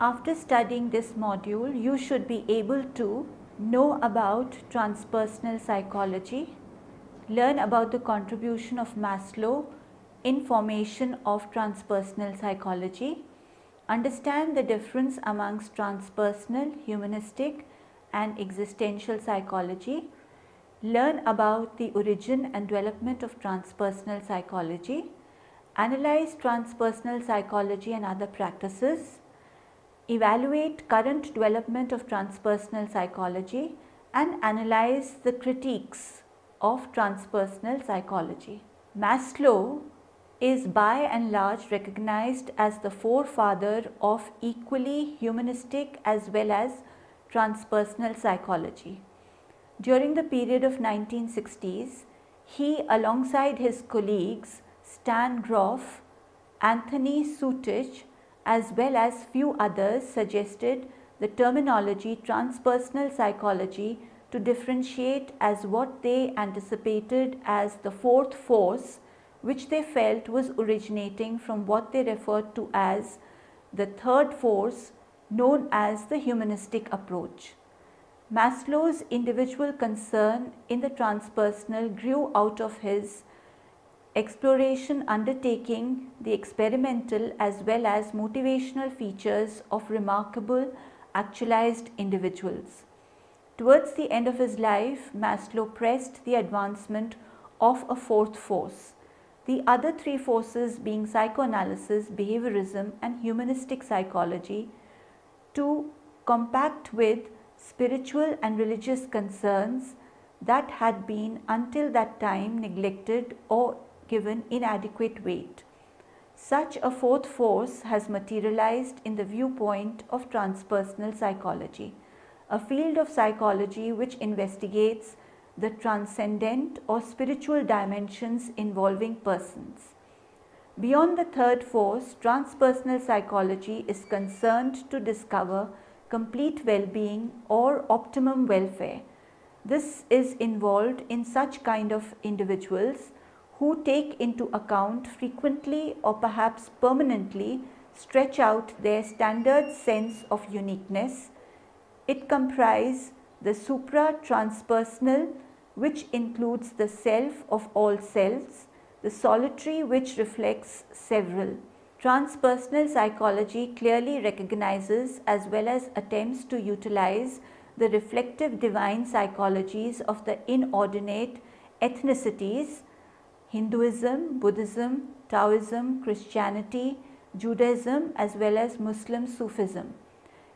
after studying this module, you should be able to know about transpersonal psychology, learn about the contribution of Maslow in formation of transpersonal psychology, understand the difference amongst transpersonal, humanistic and existential psychology, learn about the origin and development of transpersonal psychology, analyze transpersonal psychology and other practices, evaluate current development of transpersonal psychology and analyze the critiques of transpersonal psychology. Maslow is by and large recognized as the forefather of equally humanistic as well as transpersonal psychology. During the period of 1960s, he alongside his colleagues Stan Groff, Anthony Sutich as well as few others suggested the terminology transpersonal psychology to differentiate as what they anticipated as the fourth force which they felt was originating from what they referred to as the third force known as the humanistic approach. Maslow's individual concern in the transpersonal grew out of his exploration undertaking the experimental as well as motivational features of remarkable actualized individuals. Towards the end of his life, Maslow pressed the advancement of a fourth force, the other three forces being psychoanalysis, behaviorism and humanistic psychology to compact with spiritual and religious concerns that had been until that time neglected or given inadequate weight. Such a fourth force has materialized in the viewpoint of transpersonal psychology, a field of psychology which investigates the transcendent or spiritual dimensions involving persons. Beyond the third force, transpersonal psychology is concerned to discover complete well-being or optimum welfare. This is involved in such kind of individuals who take into account frequently or perhaps permanently stretch out their standard sense of uniqueness. It comprises the supra-transpersonal which includes the self of all selves, the solitary which reflects several. Transpersonal psychology clearly recognizes as well as attempts to utilize the reflective divine psychologies of the inordinate ethnicities Hinduism, Buddhism, Taoism, Christianity, Judaism as well as Muslim Sufism.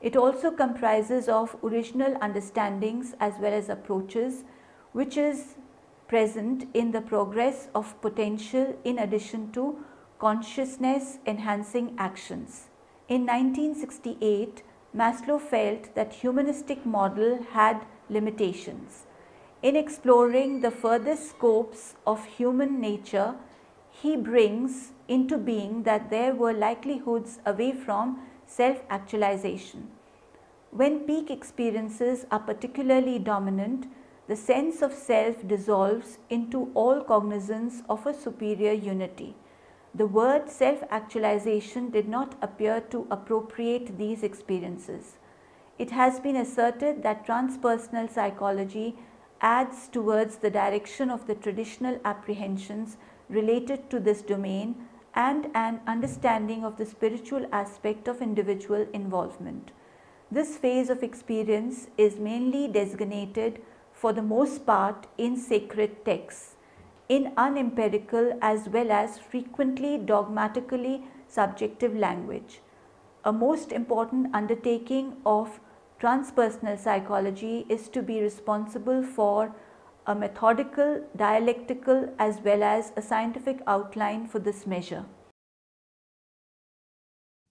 It also comprises of original understandings as well as approaches which is present in the progress of potential in addition to consciousness enhancing actions. In 1968, Maslow felt that humanistic model had limitations in exploring the furthest scopes of human nature, he brings into being that there were likelihoods away from self-actualization. When peak experiences are particularly dominant, the sense of self dissolves into all cognizance of a superior unity. The word self-actualization did not appear to appropriate these experiences. It has been asserted that transpersonal psychology adds towards the direction of the traditional apprehensions related to this domain and an understanding of the spiritual aspect of individual involvement. This phase of experience is mainly designated for the most part in sacred texts, in unempirical as well as frequently dogmatically subjective language. A most important undertaking of transpersonal psychology is to be responsible for a methodical, dialectical as well as a scientific outline for this measure.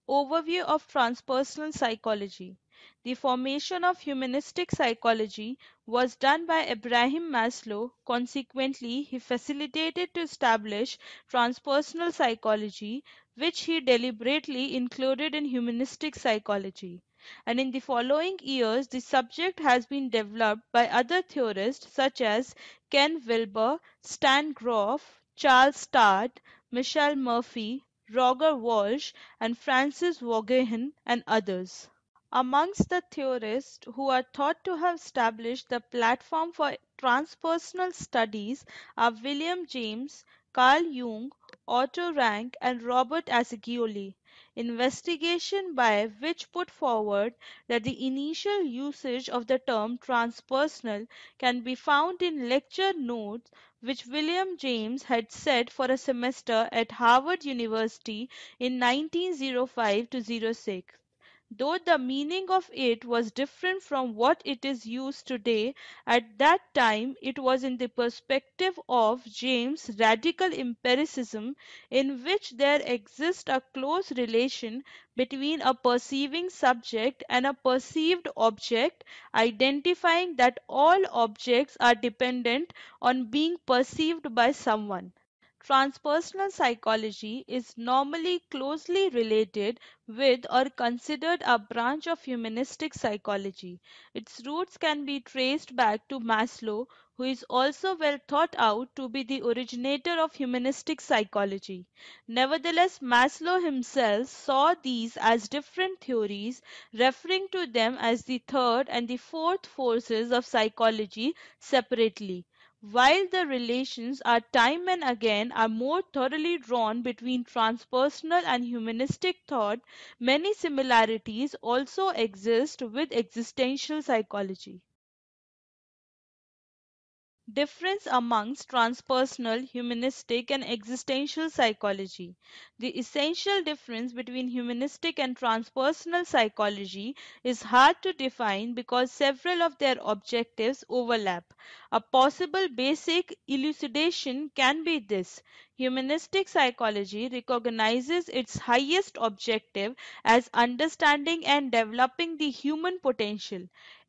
Overview of Transpersonal Psychology The formation of humanistic psychology was done by Abraham Maslow. Consequently, he facilitated to establish transpersonal psychology, which he deliberately included in humanistic psychology and in the following years the subject has been developed by other theorists such as Ken Wilber, Stan Groff, Charles Tart, Michelle Murphy, Roger Walsh, and Francis Waughehen, and others. Amongst the theorists who are thought to have established the platform for transpersonal studies are William James, Carl Jung, Otto Rank, and Robert Assagioli investigation by which put forward that the initial usage of the term transpersonal can be found in lecture notes which William James had set for a semester at Harvard University in 1905 to 06 though the meaning of it was different from what it is used today, at that time it was in the perspective of James' radical empiricism, in which there exists a close relation between a perceiving subject and a perceived object, identifying that all objects are dependent on being perceived by someone. Transpersonal psychology is normally closely related with or considered a branch of humanistic psychology. Its roots can be traced back to Maslow, who is also well thought out to be the originator of humanistic psychology. Nevertheless, Maslow himself saw these as different theories, referring to them as the third and the fourth forces of psychology separately. While the relations are time and again are more thoroughly drawn between transpersonal and humanistic thought, many similarities also exist with existential psychology. Difference amongst transpersonal, humanistic and existential psychology. The essential difference between humanistic and transpersonal psychology is hard to define because several of their objectives overlap. A possible basic elucidation can be this. Humanistic psychology recognizes its highest objective as understanding and developing the human potential,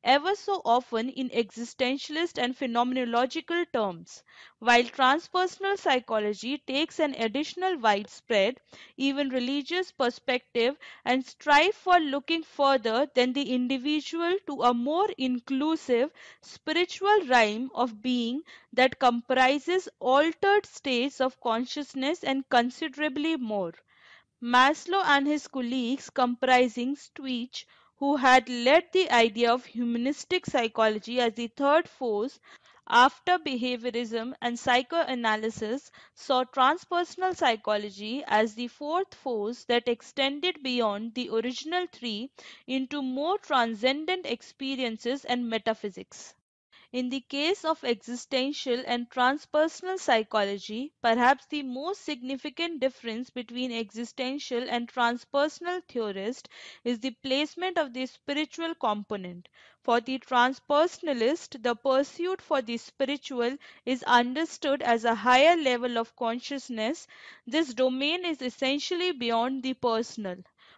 ever so often in existentialist and phenomenological terms, while transpersonal psychology takes an additional widespread, even religious perspective and strive for looking further than the individual to a more inclusive spiritual realm of being that comprises altered states of consciousness and considerably more. Maslow and his colleagues comprising Stweich who had led the idea of humanistic psychology as the third force after behaviorism and psychoanalysis saw transpersonal psychology as the fourth force that extended beyond the original three into more transcendent experiences and metaphysics. In the case of existential and transpersonal psychology, perhaps the most significant difference between existential and transpersonal theorists is the placement of the spiritual component. For the transpersonalist, the pursuit for the spiritual is understood as a higher level of consciousness. This domain is essentially beyond the personal.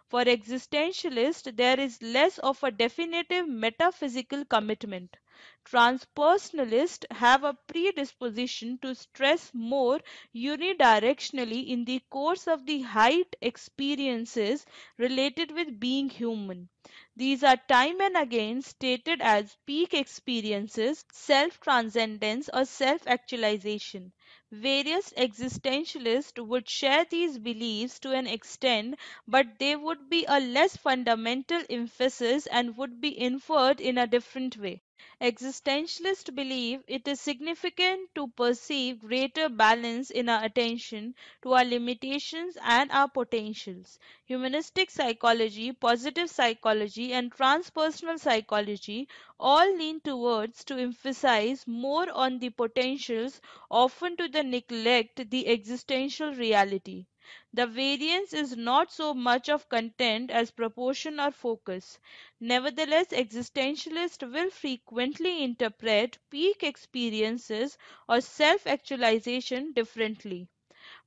For existentialists, there is less of a definitive metaphysical commitment. Transpersonalists have a predisposition to stress more unidirectionally in the course of the height experiences related with being human. These are time and again stated as peak experiences, self transcendence, or self actualization. Various existentialists would share these beliefs to an extent, but they would be a less fundamental emphasis and would be inferred in a different way. Existentialists believe it is significant to perceive greater balance in our attention to our limitations and our potentials. Humanistic psychology, positive psychology, and transpersonal psychology all lean towards to emphasize more on the potentials, often to the neglect the existential reality. The variance is not so much of content as proportion or focus. Nevertheless, existentialists will frequently interpret peak experiences or self actualization differently.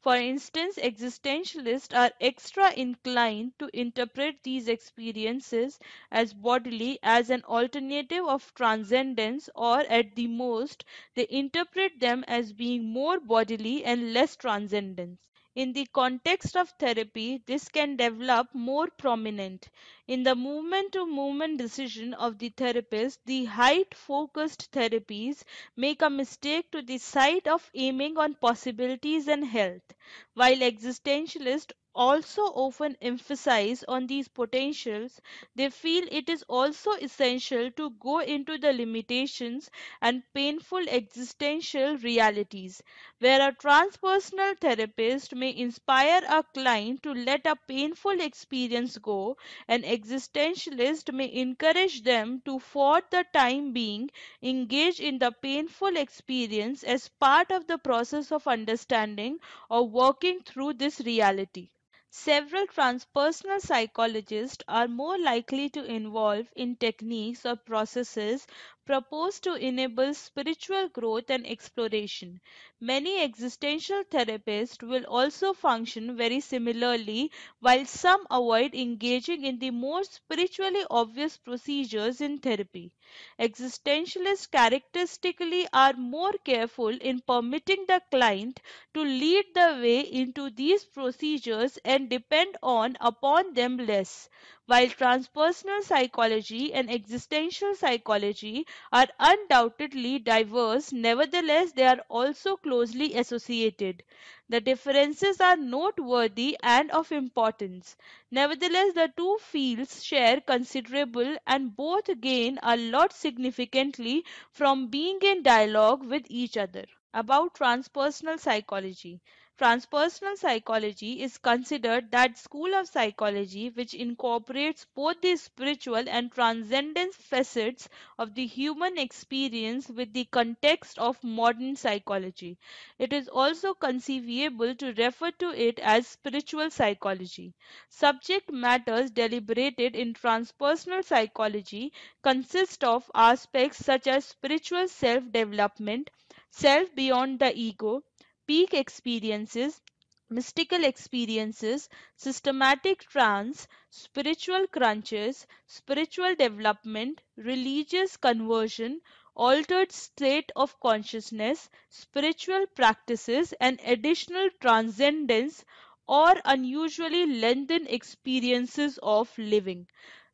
For instance, existentialists are extra inclined to interpret these experiences as bodily as an alternative of transcendence, or at the most, they interpret them as being more bodily and less transcendence. In the context of therapy, this can develop more prominent. In the movement-to-movement -movement decision of the therapist, the height-focused therapies make a mistake to the side of aiming on possibilities and health, while existentialists also often emphasize on these potentials, they feel it is also essential to go into the limitations and painful existential realities, where a transpersonal therapist may inspire a client to let a painful experience go, an existentialist may encourage them to, for the time being, engage in the painful experience as part of the process of understanding or working through this reality. Several transpersonal psychologists are more likely to involve in techniques or processes proposed to enable spiritual growth and exploration. Many existential therapists will also function very similarly, while some avoid engaging in the more spiritually obvious procedures in therapy. Existentialists characteristically are more careful in permitting the client to lead the way into these procedures and depend on upon them less while transpersonal psychology and existential psychology are undoubtedly diverse, nevertheless, they are also closely associated. The differences are noteworthy and of importance. Nevertheless, the two fields share considerable and both gain a lot significantly from being in dialogue with each other. About transpersonal psychology. Transpersonal psychology is considered that school of psychology which incorporates both the spiritual and transcendence facets of the human experience with the context of modern psychology. It is also conceivable to refer to it as spiritual psychology. Subject matters deliberated in transpersonal psychology consist of aspects such as spiritual self development, self beyond the ego, peak experiences, mystical experiences, systematic trance, spiritual crunches, spiritual development, religious conversion, altered state of consciousness, spiritual practices, and additional transcendence or unusually lengthened experiences of living.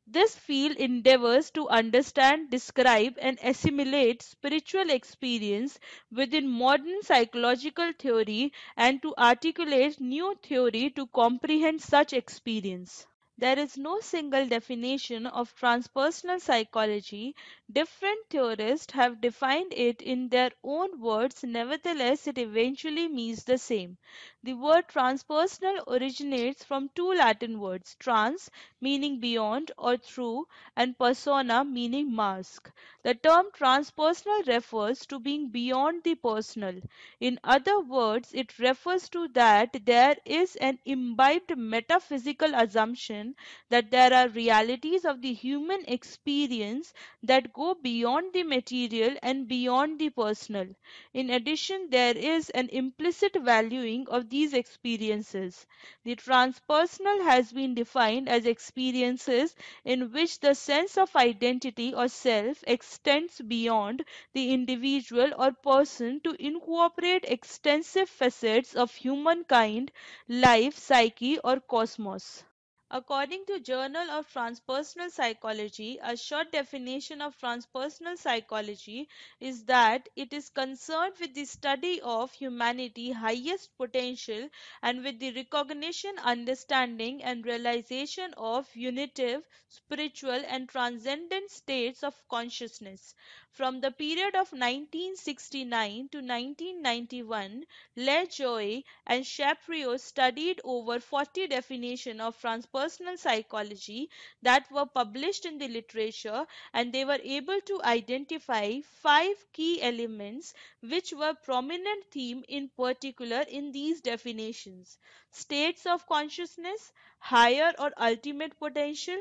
This field endeavors to understand, describe, and assimilate spiritual experience within modern psychological theory and to articulate new theory to comprehend such experience. There is no single definition of transpersonal psychology Different theorists have defined it in their own words, nevertheless, it eventually means the same. The word transpersonal originates from two Latin words trans, meaning beyond or through, and persona, meaning mask. The term transpersonal refers to being beyond the personal. In other words, it refers to that there is an imbibed metaphysical assumption that there are realities of the human experience that go beyond the material and beyond the personal. In addition, there is an implicit valuing of these experiences. The transpersonal has been defined as experiences in which the sense of identity or self extends beyond the individual or person to incorporate extensive facets of humankind, life, psyche, or cosmos. According to Journal of Transpersonal Psychology, a short definition of transpersonal psychology is that it is concerned with the study of humanity's highest potential and with the recognition, understanding, and realization of unitive, spiritual, and transcendent states of consciousness. From the period of 1969 to 1991, LeJoy and Chaprio studied over 40 definitions of transpersonal psychology that were published in the literature and they were able to identify five key elements which were prominent theme in particular in these definitions. States of consciousness, higher or ultimate potential,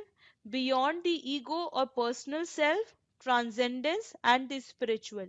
beyond the ego or personal self, transcendence and the spiritual.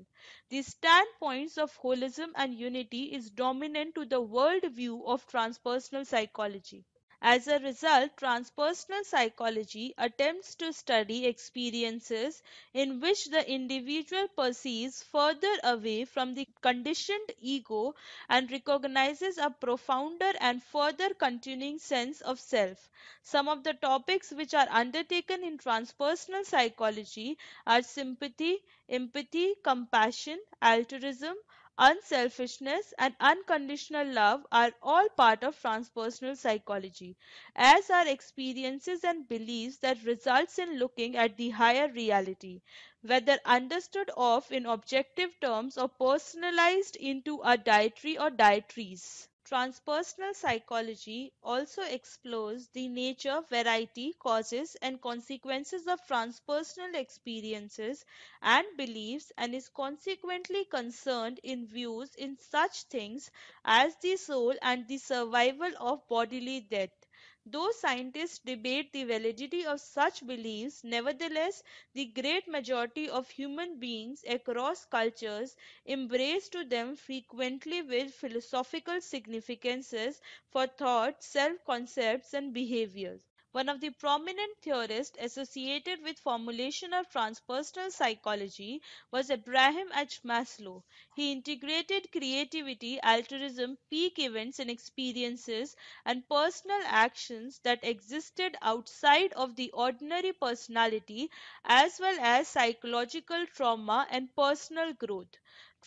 The standpoints of holism and unity is dominant to the world view of transpersonal psychology. As a result, transpersonal psychology attempts to study experiences in which the individual perceives further away from the conditioned ego and recognizes a profounder and further continuing sense of self. Some of the topics which are undertaken in transpersonal psychology are sympathy, empathy, compassion, altruism, Unselfishness and unconditional love are all part of transpersonal psychology, as are experiences and beliefs that results in looking at the higher reality, whether understood of in objective terms or personalized into a dietary or dietaries. Transpersonal psychology also explores the nature, variety, causes, and consequences of transpersonal experiences and beliefs and is consequently concerned in views in such things as the soul and the survival of bodily death. Though scientists debate the validity of such beliefs, nevertheless, the great majority of human beings across cultures embrace to them frequently with philosophical significances for thought, self concepts, and behaviors. One of the prominent theorists associated with formulation of transpersonal psychology was Abraham H. Maslow. He integrated creativity, altruism, peak events and experiences and personal actions that existed outside of the ordinary personality as well as psychological trauma and personal growth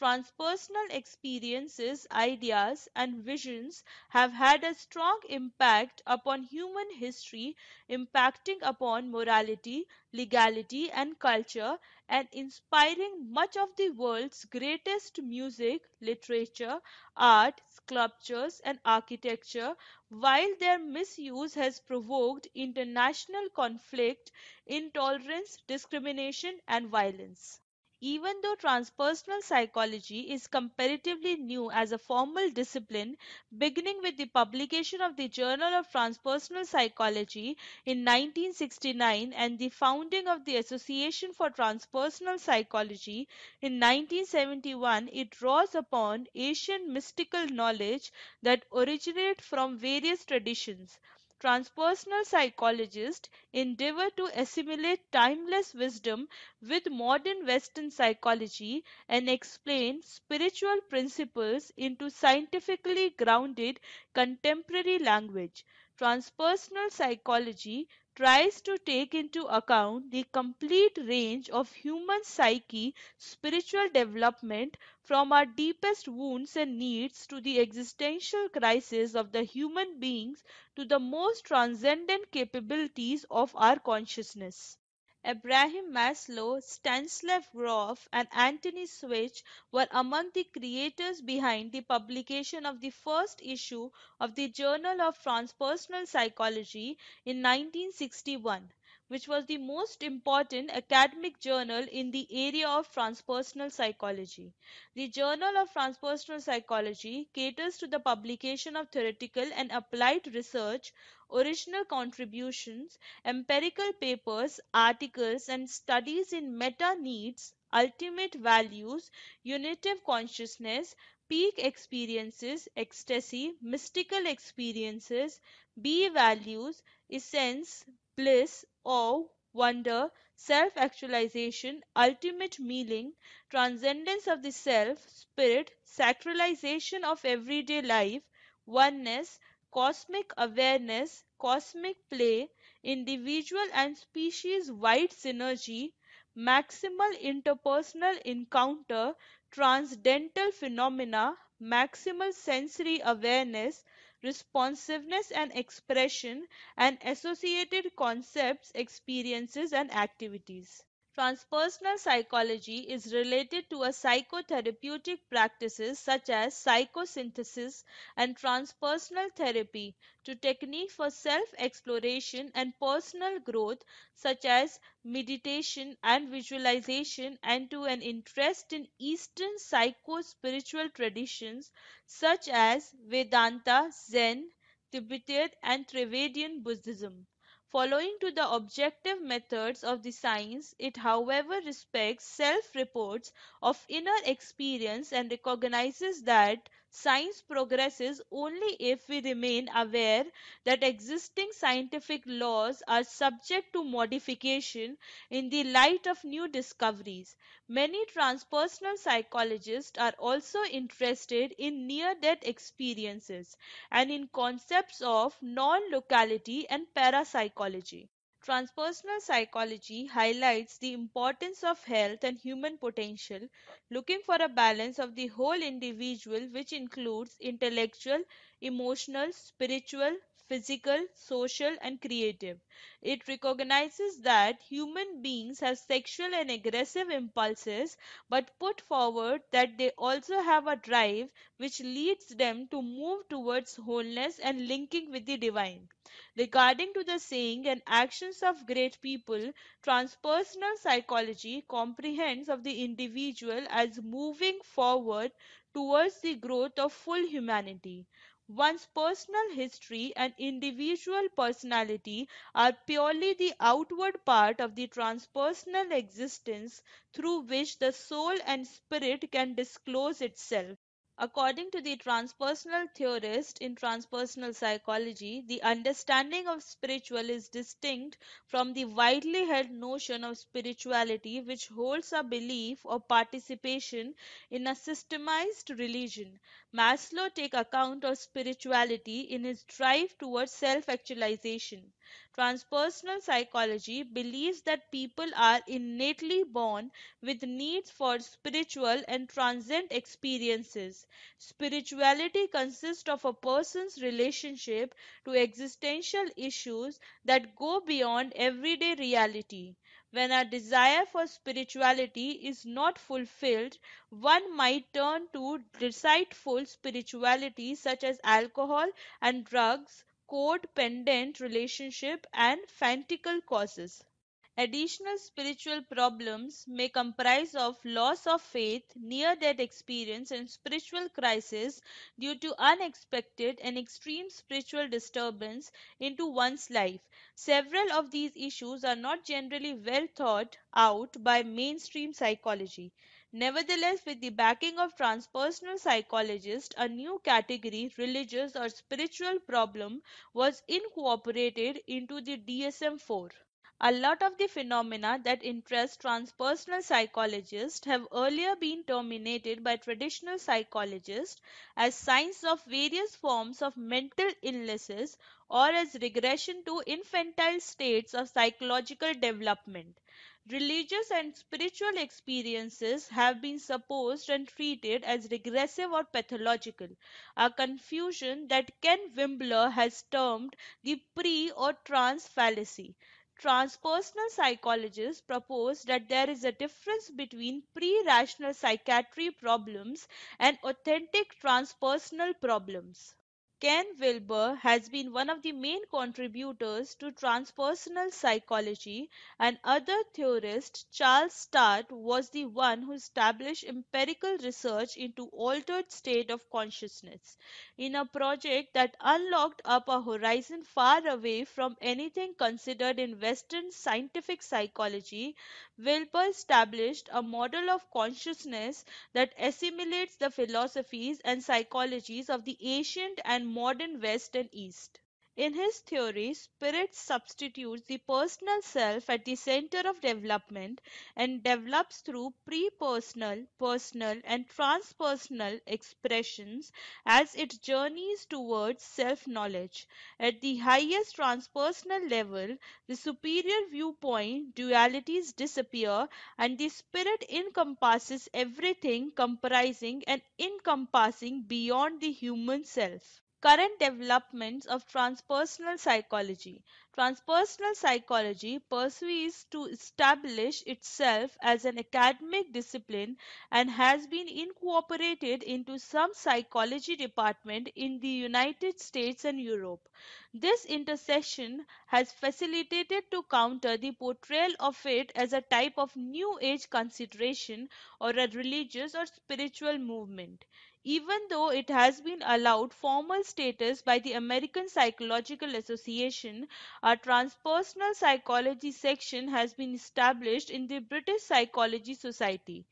transpersonal experiences, ideas, and visions have had a strong impact upon human history, impacting upon morality, legality, and culture, and inspiring much of the world's greatest music, literature, art, sculptures, and architecture, while their misuse has provoked international conflict, intolerance, discrimination, and violence. Even though transpersonal psychology is comparatively new as a formal discipline, beginning with the publication of the Journal of Transpersonal Psychology in 1969 and the founding of the Association for Transpersonal Psychology in 1971, it draws upon Asian mystical knowledge that originated from various traditions transpersonal psychologists endeavor to assimilate timeless wisdom with modern Western psychology and explain spiritual principles into scientifically grounded contemporary language. Transpersonal psychology tries to take into account the complete range of human psyche, spiritual development, from our deepest wounds and needs to the existential crisis of the human beings to the most transcendent capabilities of our consciousness. Abraham Maslow, Stanislav Grof and Antony Switch were among the creators behind the publication of the first issue of the Journal of Transpersonal Psychology in 1961 which was the most important academic journal in the area of transpersonal psychology. The Journal of Transpersonal Psychology caters to the publication of theoretical and applied research, original contributions, empirical papers, articles, and studies in meta needs, ultimate values, unitive consciousness, peak experiences, ecstasy, mystical experiences, B values, essence, bliss, awe, wonder, self actualization, ultimate meaning, transcendence of the self, spirit, sacralization of everyday life, oneness, cosmic awareness, cosmic play, individual and species wide synergy, maximal interpersonal encounter, transcendental phenomena, maximal sensory awareness, responsiveness and expression and associated concepts, experiences and activities. Transpersonal psychology is related to a psychotherapeutic practices such as psychosynthesis and transpersonal therapy to techniques for self-exploration and personal growth such as meditation and visualization and to an interest in Eastern psycho-spiritual traditions such as Vedanta, Zen, Tibetan and Trivedian Buddhism. Following to the objective methods of the science, it however respects self-reports of inner experience and recognizes that Science progresses only if we remain aware that existing scientific laws are subject to modification in the light of new discoveries. Many transpersonal psychologists are also interested in near death experiences and in concepts of non locality and parapsychology. Transpersonal psychology highlights the importance of health and human potential, looking for a balance of the whole individual which includes intellectual, emotional, spiritual, physical, social and creative. It recognizes that human beings have sexual and aggressive impulses but put forward that they also have a drive which leads them to move towards wholeness and linking with the divine. Regarding to the saying and actions of great people, transpersonal psychology comprehends of the individual as moving forward towards the growth of full humanity. One's personal history and individual personality are purely the outward part of the transpersonal existence through which the soul and spirit can disclose itself. According to the transpersonal theorist in transpersonal psychology, the understanding of spiritual is distinct from the widely held notion of spirituality, which holds a belief or participation in a systemized religion. Maslow takes account of spirituality in his drive towards self actualization. Transpersonal psychology believes that people are innately born with needs for spiritual and transcendent experiences. Spirituality consists of a person's relationship to existential issues that go beyond everyday reality. When a desire for spirituality is not fulfilled, one might turn to deceitful spirituality such as alcohol and drugs codependent relationship and fantical causes. Additional spiritual problems may comprise of loss of faith, near-death experience and spiritual crisis due to unexpected and extreme spiritual disturbance into one's life. Several of these issues are not generally well thought out by mainstream psychology. Nevertheless, with the backing of transpersonal psychologists, a new category, religious or spiritual problem, was incorporated into the DSM-4. A lot of the phenomena that interest transpersonal psychologists have earlier been terminated by traditional psychologists as signs of various forms of mental illnesses or as regression to infantile states of psychological development. Religious and spiritual experiences have been supposed and treated as regressive or pathological, a confusion that Ken Wimbler has termed the pre or trans fallacy. Transpersonal psychologists propose that there is a difference between pre rational psychiatry problems and authentic transpersonal problems. Ken Wilber has been one of the main contributors to transpersonal psychology, and other theorist Charles Stott was the one who established empirical research into altered state of consciousness in a project that unlocked up a horizon far away from anything considered in western scientific psychology. Wilber established a model of consciousness that assimilates the philosophies and psychologies of the ancient and modern West and East. In his theory, spirit substitutes the personal self at the center of development and develops through pre-personal, personal and transpersonal expressions as it journeys towards self-knowledge. At the highest transpersonal level, the superior viewpoint, dualities disappear and the spirit encompasses everything comprising and encompassing beyond the human self current developments of transpersonal psychology. Transpersonal psychology pursues to establish itself as an academic discipline and has been incorporated into some psychology department in the United States and Europe. This intersection has facilitated to counter the portrayal of it as a type of new age consideration or a religious or spiritual movement even though it has been allowed formal status by the American Psychological Association, a transpersonal psychology section has been established in the British Psychology Society.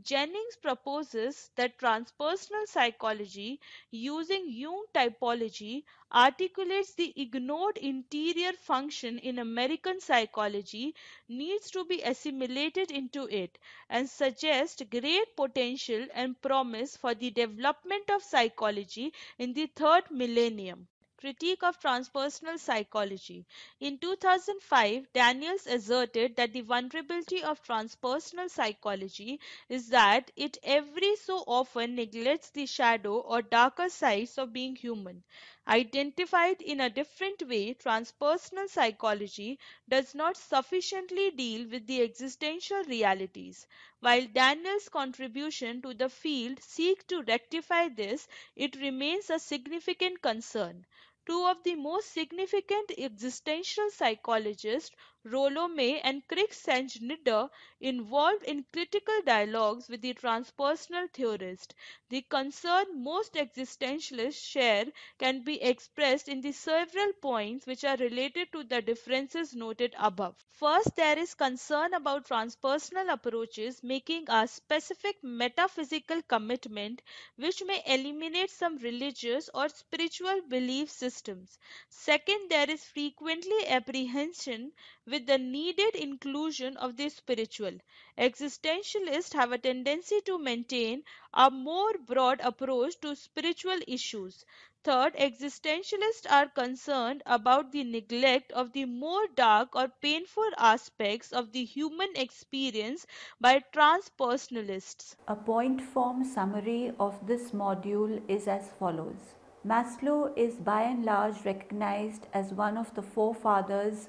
Jennings proposes that transpersonal psychology, using Jung typology, articulates the ignored interior function in American psychology needs to be assimilated into it and suggests great potential and promise for the development of psychology in the third millennium. Critique of Transpersonal Psychology. In 2005, Daniels asserted that the vulnerability of transpersonal psychology is that it every so often neglects the shadow or darker sides of being human. Identified in a different way, transpersonal psychology does not sufficiently deal with the existential realities. While Daniels' contribution to the field seeks to rectify this, it remains a significant concern. Two of the most significant existential psychologists Rollo May and Cruikshank-Nieder involved in critical dialogues with the transpersonal theorist. The concern most existentialists share can be expressed in the several points which are related to the differences noted above. First, there is concern about transpersonal approaches making a specific metaphysical commitment which may eliminate some religious or spiritual belief systems. Second, there is frequently apprehension with the needed inclusion of the spiritual. Existentialists have a tendency to maintain a more broad approach to spiritual issues. Third, existentialists are concerned about the neglect of the more dark or painful aspects of the human experience by transpersonalists. A point form summary of this module is as follows. Maslow is by and large recognized as one of the forefathers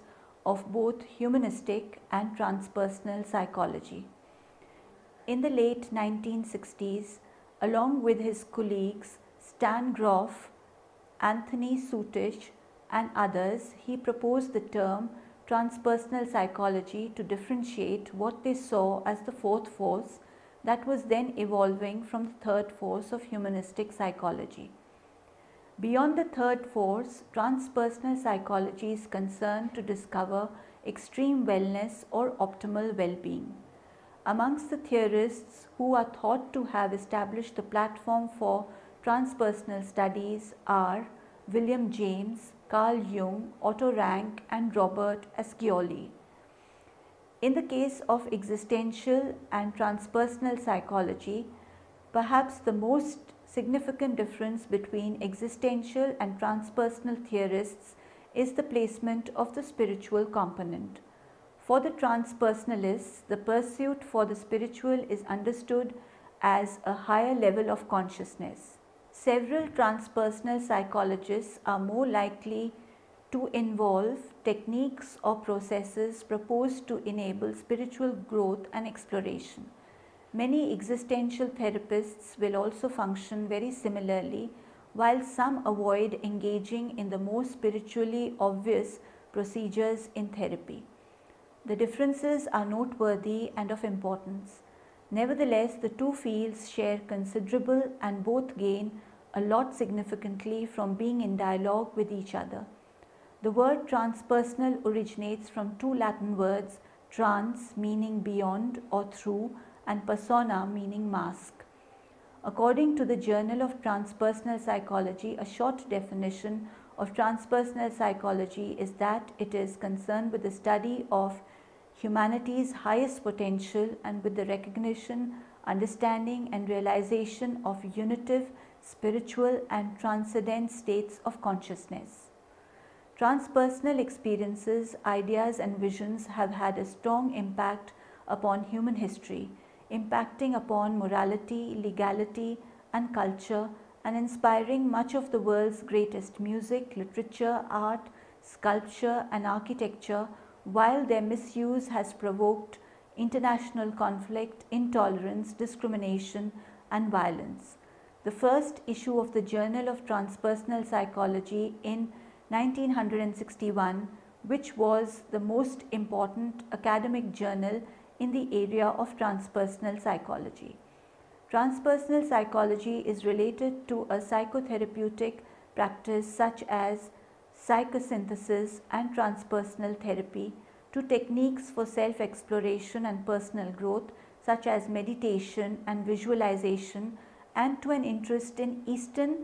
of both humanistic and transpersonal psychology. In the late 1960s, along with his colleagues Stan Groff, Anthony Sutich, and others, he proposed the term transpersonal psychology to differentiate what they saw as the fourth force that was then evolving from the third force of humanistic psychology. Beyond the third force, transpersonal psychology is concerned to discover extreme wellness or optimal well being. Amongst the theorists who are thought to have established the platform for transpersonal studies are William James, Carl Jung, Otto Rank, and Robert Ascioli. In the case of existential and transpersonal psychology, perhaps the most significant difference between existential and transpersonal theorists is the placement of the spiritual component. For the transpersonalists, the pursuit for the spiritual is understood as a higher level of consciousness. Several transpersonal psychologists are more likely to involve techniques or processes proposed to enable spiritual growth and exploration. Many existential therapists will also function very similarly, while some avoid engaging in the more spiritually obvious procedures in therapy. The differences are noteworthy and of importance. Nevertheless, the two fields share considerable and both gain a lot significantly from being in dialogue with each other. The word transpersonal originates from two Latin words, trans meaning beyond or through and persona meaning mask. According to the Journal of Transpersonal Psychology, a short definition of transpersonal psychology is that it is concerned with the study of humanity's highest potential and with the recognition, understanding, and realization of unitive, spiritual, and transcendent states of consciousness. Transpersonal experiences, ideas, and visions have had a strong impact upon human history impacting upon morality, legality, and culture, and inspiring much of the world's greatest music, literature, art, sculpture, and architecture, while their misuse has provoked international conflict, intolerance, discrimination, and violence. The first issue of the Journal of Transpersonal Psychology in 1961, which was the most important academic journal in the area of transpersonal psychology. Transpersonal psychology is related to a psychotherapeutic practice such as psychosynthesis and transpersonal therapy to techniques for self-exploration and personal growth such as meditation and visualization and to an interest in Eastern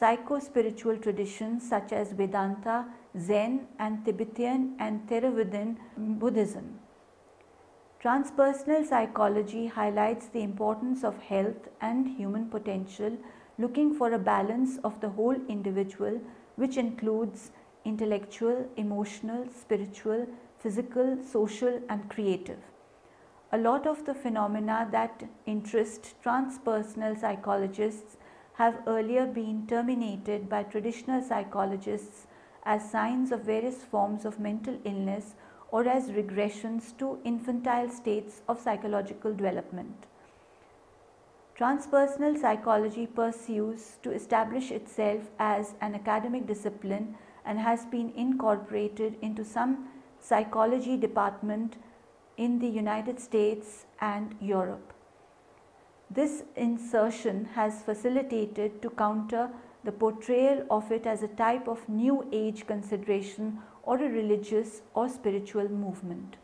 psycho-spiritual traditions such as Vedanta, Zen and Tibetan and Theravadin Buddhism. Transpersonal psychology highlights the importance of health and human potential, looking for a balance of the whole individual, which includes intellectual, emotional, spiritual, physical, social, and creative. A lot of the phenomena that interest transpersonal psychologists have earlier been terminated by traditional psychologists as signs of various forms of mental illness or as regressions to infantile states of psychological development. Transpersonal psychology pursues to establish itself as an academic discipline and has been incorporated into some psychology department in the United States and Europe. This insertion has facilitated to counter the portrayal of it as a type of new age consideration or a religious or spiritual movement.